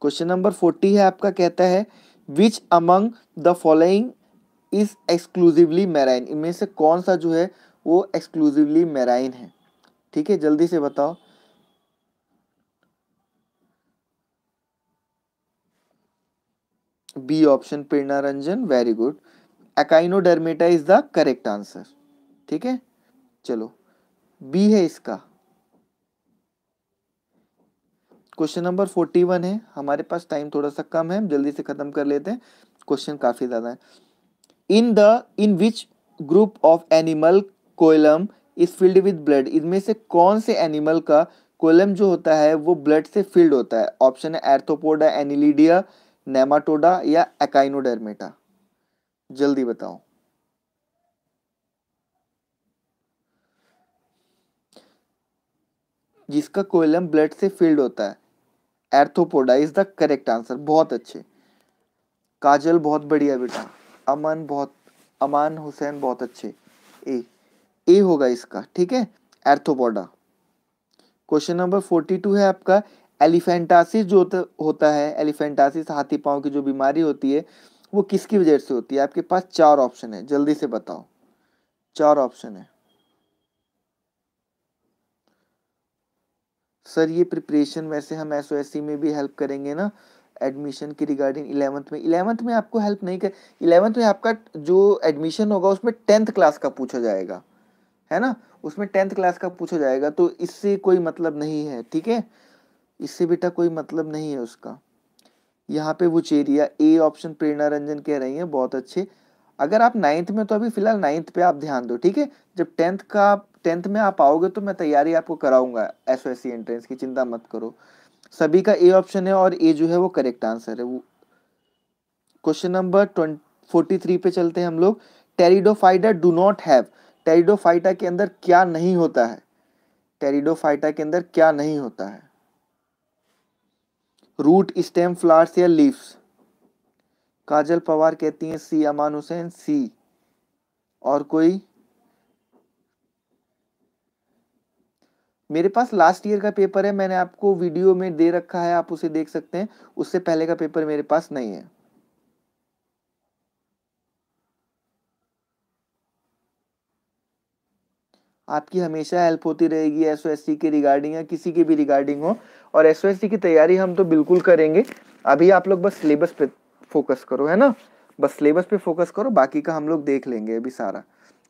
Speaker 1: question number forty है आपका कहता है which among the following is exclusively marine इनमें से कौन सा जो है वो एक्सक्लूसिवली मेराइन है ठीक है जल्दी से बताओ B option Prerna Ranjan very good echinodermata is the correct answer ठीक है चलो बी है इसका क्वेश्चन नंबर फोर्टी वन है हमारे पास टाइम थोड़ा सा कम है हम जल्दी से खत्म कर लेते हैं क्वेश्चन काफी ज्यादा है in the in which group of animal coelom is filled with blood इनमें से कौन से एनिमल का कोयलम जो होता है वो ब्लड से फिल्ड होता है ऑप्शन है एर्थोपोडा एनिलीडिया नेमाटोडा या एकाइनोडर्मेटा जल्दी बताओ जिसका कोयलम ब्लड से फिल्ड होता है arthropoda is the correct answer बहुत अच्छे काजल बहुत बढ़िया बेटा अमन बहुत अमान हुसैन बहुत अच्छे ए ए होगा इसका ठीक है arthropoda question number forty two है आपका एलिफेंटासिस जो होता है एलिफेंटासिस हाथी पाओ की जो बीमारी होती है वो किसकी वजह से होती है आपके पास चार ऑप्शन है जल्दी से बताओ चार ऑप्शन है सर ये प्रिपरेशन वैसे हम एस में भी हेल्प करेंगे ना एडमिशन की रिगार्डिंग इलेवंथ में इलेवंथ में आपको हेल्प नहीं कर इलेवंथ में आपका जो एडमिशन होगा उसमें टेंथ क्लास का पूछा जाएगा है ना उसमें टेंथ क्लास का पूछा जाएगा तो इससे कोई मतलब नहीं है ठीक है इससे बेटा कोई मतलब नहीं है उसका यहाँ पे वो चेरिया ए ऑप्शन प्रेरणा रंजन कह रही है बहुत अच्छे अगर आप नाइन्थ में तो अभी फिलहाल नाइन्थ पे आप ध्यान दो ठीक है जब टेंथ का टेंथ में आप आओगे तो मैं तैयारी आपको कराऊंगा एस एस सी एंट्रेंस की चिंता मत करो सभी का ए ऑप्शन है और ए जो है वो करेक्ट आंसर है वो question number twenty forty three पे चलते हैं हम लोग pteridophyta do not have pteridophyta के अंदर क्या नहीं होता है टेरिडोफाइटा के अंदर क्या नहीं होता है रूट स्टेम फ्लावर्स या लीव्स काजल पवार कहती हैं सी अमान हुसैन सी और कोई मेरे पास लास्ट ईयर का पेपर है मैंने आपको वीडियो में दे रखा है आप उसे देख सकते हैं उससे पहले का पेपर मेरे पास नहीं है आपकी हमेशा हेल्प होती रहेगी एस के रिगार्डिंग या किसी की भी रिगार्डिंग हो और एस की तैयारी हम तो बिल्कुल करेंगे अभी आप लोग बस सिलेबस पे फोकस करो है ना बस सिलेबस पे फोकस करो बाकी का हम लोग देख लेंगे अभी सारा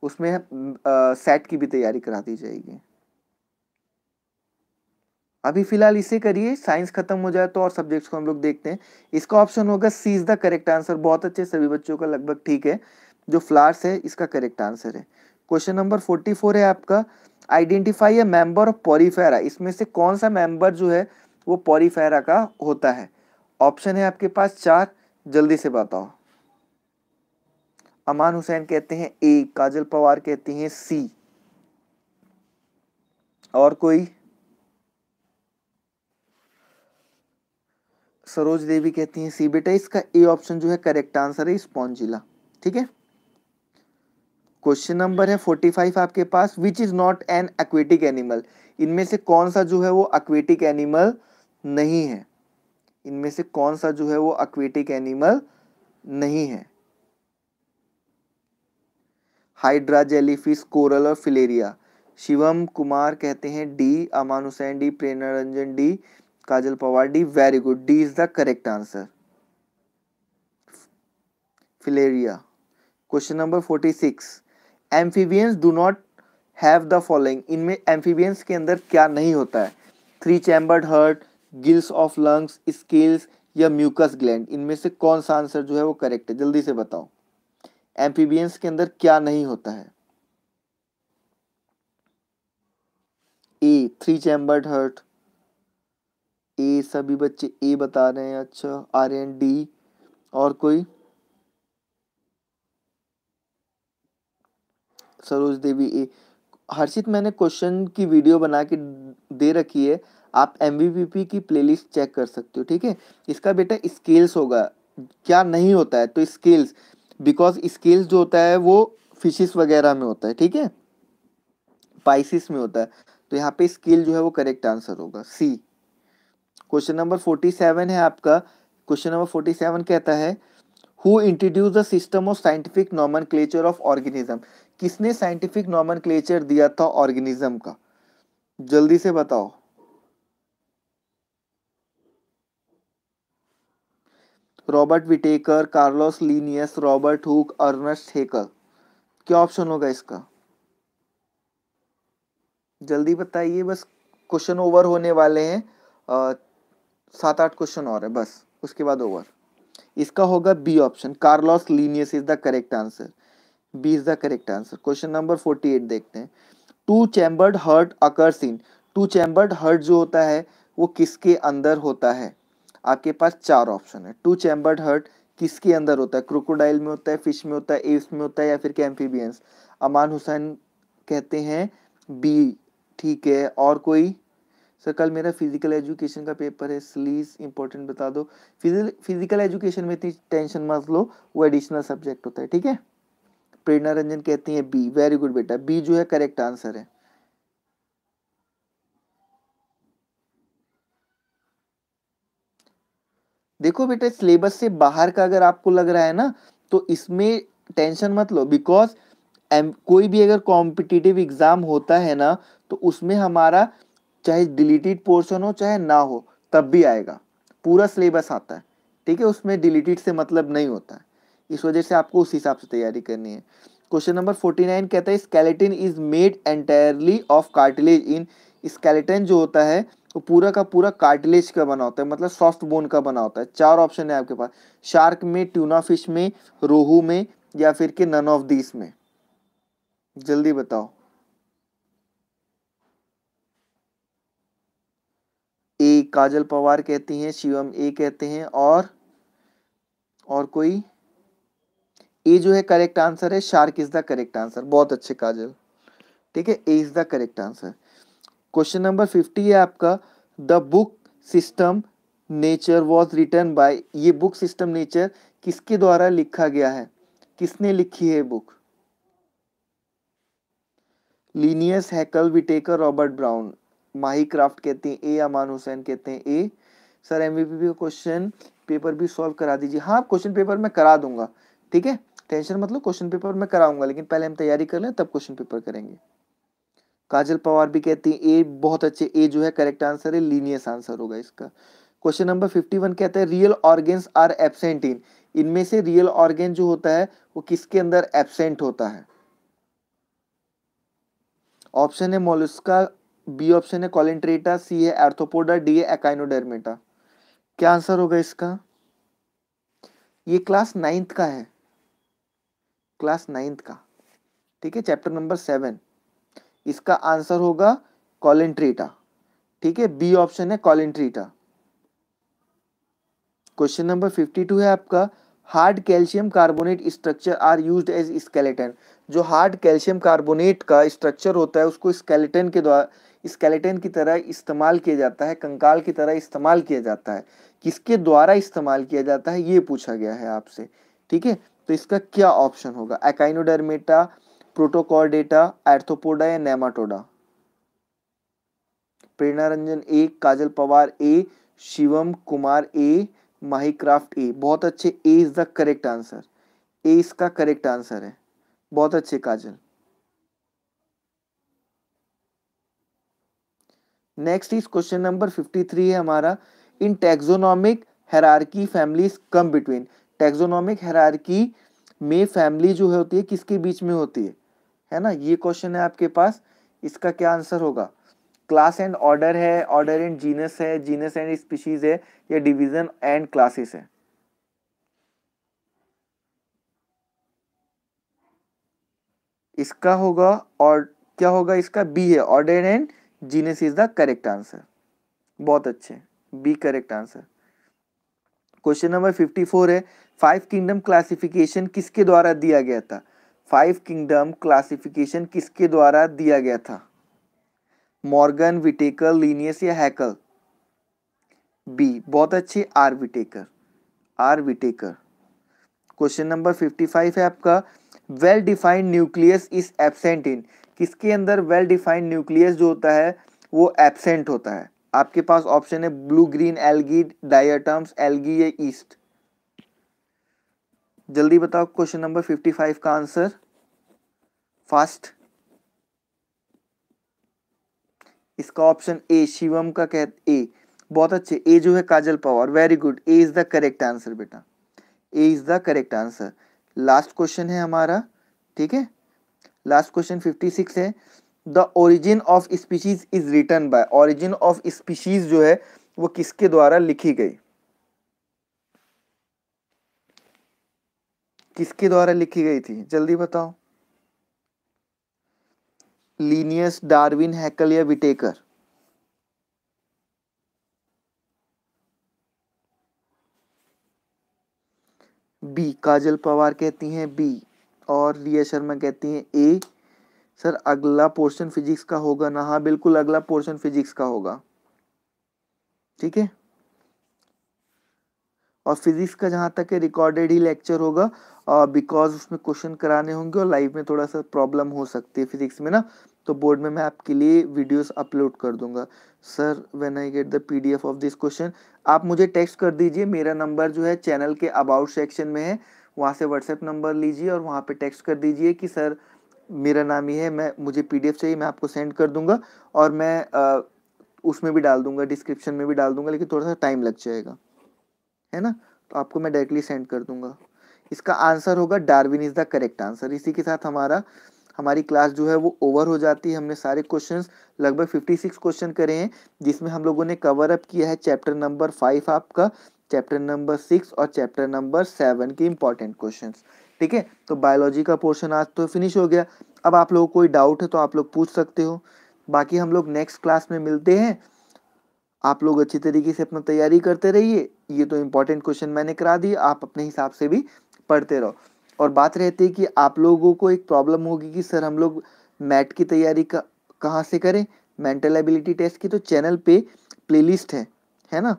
Speaker 1: उसमें सेट की भी तैयारी करा दी जाएगी अभी फिलहाल इसे करिए साइंस खत्म हो जाए तो और सब्जेक्ट्स को हम लोग देखते हैं इसका ऑप्शन होगा C is the correct answer बहुत अच्छे सभी बच्चों का लगभग ठीक है जो फ्लावर्स है इसका करेक्ट आंसर है क्वेश्चन नंबर फोर्टी फोर है आपका identify a member of porifera इसमें से कौन सा मेंबर जो है वो पॉरीफेरा का होता है ऑप्शन है आपके पास चार जल्दी से बताओ अमान हुसैन कहते हैं ए काजल पवार कहती हैं सी और कोई सरोज देवी कहती हैं सी बेटा इसका ए ऑप्शन जो है करेक्ट आंसर है स्पॉन्जिला ठीक है क्वेश्चन नंबर है 45 आपके पास which is not an aquatic animal इनमें से कौन सा जो है वो एक्वेटिक एनिमल नहीं है इनमें से कौन सा जो है वो अक्वेटिक एनिमल नहीं है हाइड्रा जेलीफिश कोरल और फिलेरिया शिवम कुमार कहते हैं D Aman Hussain D Preranaranjan Ranjan D Kajal Pawar D very good D is the correct answer filaria question number forty six amphibians do not have the following इनमें एम्फीबियंस के अंदर क्या नहीं होता है three chambered heart gills of lungs scales या म्यूकस ग्लैंड इनमें से कौन सा आंसर जो है वो करेक्ट है जल्दी से बताओ एम्फीबियंस के अंदर क्या नहीं होता है A three chambered heart A सभी बच्चे ए बता रहे हैं अच्छा आर एन डी और कोई सरोज देवी ए हर्षित मैंने क्वेश्चन की वीडियो बना के दे रखी है आप एम की प्लेलिस्ट चेक कर सकते हो ठीक है इसका बेटा स्केल्स होगा क्या नहीं होता है तो स्केल्स बिकॉज स्केल्स जो होता है वो फिशिस वगैरह में होता है ठीक है पाइसिस में होता है तो यहाँ पे स्केल जो है वो करेक्ट आंसर होगा C question number forty seven है आपका क्वेश्चन नंबर फोर्टी सेवन कहता है who introduce the system of scientific nomen of organism किसने साइंटिफिक नॉमन दिया था ऑर्गेनिज्म का जल्दी से बताओ Robert Whittaker Carlos Linnaeus Robert Hooke Ernst Haeckel क्या ऑप्शन होगा इसका जल्दी बताइए बस क्वेश्चन ओवर होने वाले हैं सात आठ क्वेश्चन और है बस उसके बाद ओवर इसका होगा B option Carlos Linnaeus is the correct answer B is the correct answer question number forty eight देखते हैं two chambered heart occurs in two chambered heart जो होता है वो किसके अंदर होता है आपके पास चार ऑप्शन है टू चैम्बर्ड हर्ट किसके अंदर होता है क्रोकोडाइल में होता है फिश में होता है एव्स में होता है या फिर कैम्फीबियंस अमान हुसैन कहते हैं बी ठीक है और कोई सर कल मेरा फिजिकल एजुकेशन का पेपर है स्लीज इंपॉर्टेंट बता दो फिजिकल एजुकेशन में इतनी टेंशन मत लो वो एडिशनल सब्जेक्ट होता है ठीक है प्रेरणा रंजन कहती है बी वेरी गुड बेटा बी जो है करेक्ट आंसर है देखो बेटा सिलेबस से बाहर का अगर आपको लग रहा है ना तो इसमें टेंशन मत लो बिकॉज कोई भी अगर कॉम्पिटिटिव एग्जाम होता है ना तो उसमें हमारा चाहे डिलीटेड पोर्शन हो चाहे ना हो तब भी आएगा पूरा सिलेबस आता है ठीक है उसमें डिलीटेड से मतलब नहीं होता है इस वजह से आपको उस हिसाब से तैयारी करनी है क्वेश्चन नंबर फोर्टी नाइन कहता है skeleton is made entirely of cartilage in skeleton जो होता है वो पूरा का पूरा कार्टिलेज का बना होता है मतलब सॉफ्ट बोन का बना होता है चार ऑप्शन है आपके पास शार्क में ट्यूना फिश में रोहू में या फिर के नन ऑफ दीस में जल्दी बताओ ए काजल पवार कहती हैं शिवम ए कहते हैं और और कोई ए जो है करेक्ट आंसर है shark is the correct answer बहुत अच्छे काजल ठीक है A is the correct answer question number fifty है आपका the book system nature was written by ये बुक सिस्टम नेचर किसके द्वारा लिखा गया है किसने लिखी है book Linnaeus Haeckel Whittaker Robert Brown Mahi Kraft कहते हैं ए अमान हुसैन कहते हैं ए सर एमवीपी का क्वेश्चन पेपर भी सॉल्व करा दीजिए हाँ क्वेश्चन पेपर मैं करा दूंगा ठीक है टेंशन मतलब क्वेश्चन पेपर में कराऊंगा लेकिन पहले हम तैयारी कर लें तब क्वेश्चन पेपर करेंगे काजल पवार भी कहती है ए बहुत अच्छे ए जो है करेक्ट आंसर है लीनियस आंसर होगा इसका क्वेश्चन नंबर फिफ्टी वन कहता है real organs are absent in इनमें से रियल ऑर्गेन जो होता है वो किसके अंदर एबसेंट होता है ऑप्शन है मोलिस्का बी ऑप्शन है कॉलेंट्रेटा सी है एर्थोपोडा डी है एकाइनोडर्मेटा क्या आंसर होगा इसका ये क्लास नाइन्थ का है क्लास नाइन्थ का ठीक है चैप्टर नंबर सेवन इसका आंसर होगा कॉलेंट्रीटा ठीक है बी ऑप्शन है coelenterata question number fifty two है आपका hard calcium carbonate structure are used as skeleton जो हार्ड कैल्शियम कार्बोनेट का स्ट्रक्चर होता है उसको स्केलेटन के द्वारा स्केलेटन की तरह इस्तेमाल किया जाता है कंकाल की तरह इस्तेमाल किया जाता है किसके द्वारा इस्तेमाल किया जाता है ये पूछा गया है आपसे ठीक है तो इसका क्या ऑप्शन होगा एकाइनोडर्मेटा प्रोटोकॉर्डेटा एर्थोपोडा या nematoda Prerna Ranjan A Kajal Pawar A Shivam Kumar A Mahi craft A बहुत अच्छे A is the correct answer A इसका करेक्ट आंसर है बहुत अच्छे Kajal next is question number 53 है हमारा in taxonomic hierarchy families come between taxonomic hierarchy में फैमिली जो है होती है किसके बीच में होती है है ना ये क्वेश्चन है आपके पास इसका क्या आंसर होगा क्लास एंड ऑर्डर है ऑर्डर एंड जीनस है जीनस एंड स्पीशीज है या डिवीजन एंड क्लासेस है इसका होगा और क्या होगा इसका बी है order and genus is the correct answer बहुत अच्छे B correct answer question number fifty four है फाइव किंगडम क्लासिफिकेशन किसके द्वारा दिया गया था फाइव किंगडम क्लासिफिकेशन किसके द्वारा दिया गया था मॉर्गन विटेकर लीनियस या हैकल बी बहुत अच्छे R Whittaker R Whittaker question number fifty five है आपका well defined nucleus is absent in किसके अंदर वेल डिफाइंड न्यूक्लियस जो होता है वो एबसेंट होता है आपके पास ऑप्शन है blue green algae diatoms algae या ईस्ट जल्दी बताओ क्वेश्चन नंबर फिफ्टी फाइव का आंसर फास्ट इसका ऑप्शन ए शिवम का कह ए बहुत अच्छे ए जो है Kajal Pawar very good A is the correct answer बेटा A is the correct answer last question है हमारा ठीक है लास्ट क्वेश्चन फिफ्टी सिक्स है the origin of species is written by origin of species जो है वो किसके द्वारा लिखी गई किसके द्वारा लिखी गई थी जल्दी बताओ लीनियस डार्विन हैकल या विटेकर बी काजल पवार कहती हैं बी और रिया शर्मा कहती हैं ए सर अगला पोर्शन फिजिक्स का होगा ना हाँ बिल्कुल अगला पोर्शन फिजिक्स का होगा ठीक है और फिजिक्स का जहाँ तक है रिकॉर्डेड ही लेक्चर होगा बिकॉज उसमें क्वेश्चन कराने होंगे और लाइव में थोड़ा सा प्रॉब्लम हो सकती है फिजिक्स में ना तो बोर्ड में मैं आपके लिए वीडियोस अपलोड कर दूंगा sir when I get the PDF of this question आप मुझे टेक्स्ट कर दीजिए मेरा नंबर जो है चैनल के अबाउट सेक्शन में है वहाँ से व्हाट्सएप नंबर लीजिए और वहाँ पर टेक्स्ट कर दीजिए कि सर मेरा नाम ही है मैं मुझे पी चाहिए मैं आपको सेंड कर दूंगा और मैं उसमें भी डाल दूंगा डिस्क्रिप्शन में भी डाल दूंगा लेकिन थोड़ा सा टाइम लग जाएगा है ना तो आपको मैं डायरेक्टली सेंड कर दूंगा इसका आंसर होगा Darwin is the correct answer इसी के साथ हमारा हमारी क्लास जो है वो ओवर हो जाती है हमने सारे क्वेश्चन लगभग 56 क्वेश्चन करे हैं जिसमें हम लोगों ने कवर अप किया है चैप्टर नंबर फाइव आपका चैप्टर नंबर सिक्स और चैप्टर नंबर सेवन के इंपॉर्टेंट क्वेश्चन ठीक है तो बायोलॉजी का पोर्शन आज तो फिनिश हो गया अब आप लोगों कोई डाउट है तो आप लोग पूछ सकते हो बाकी हम लोग नेक्स्ट क्लास में मिलते हैं आप लोग अच्छी तरीके से अपना तैयारी करते रहिए ये तो इम्पोर्टेंट क्वेश्चन मैंने करा दिए आप अपने हिसाब से भी पढ़ते रहो और बात रहती है कि आप लोगों को एक प्रॉब्लम होगी कि सर हम लोग मैट की तैयारी का कहाँ से करें मेंटल एबिलिटी टेस्ट की तो चैनल पे प्लेलिस्ट है है ना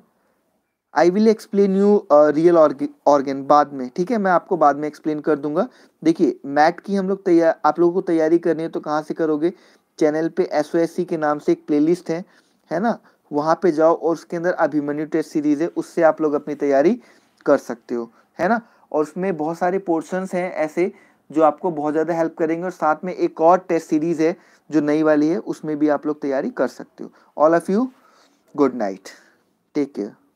Speaker 1: I will explain you real organ बाद में ठीक है मैं आपको बाद में एक्सप्लेन कर दूंगा देखिए मैट की हम लोग तैयार आप लोगों को तैयारी करनी है तो कहाँ से करोगे चैनल पे एस के नाम से एक प्लेलिस्ट है है ना वहां पे जाओ और उसके अंदर अभिमन्यु टेस्ट सीरीज है उससे आप लोग अपनी तैयारी कर सकते हो है ना और उसमें बहुत सारे पोर्शन हैं ऐसे जो आपको बहुत ज़्यादा हेल्प करेंगे और साथ में एक और टेस्ट सीरीज़ है जो नई वाली है उसमें भी आप लोग तैयारी कर सकते हो all of you good night take care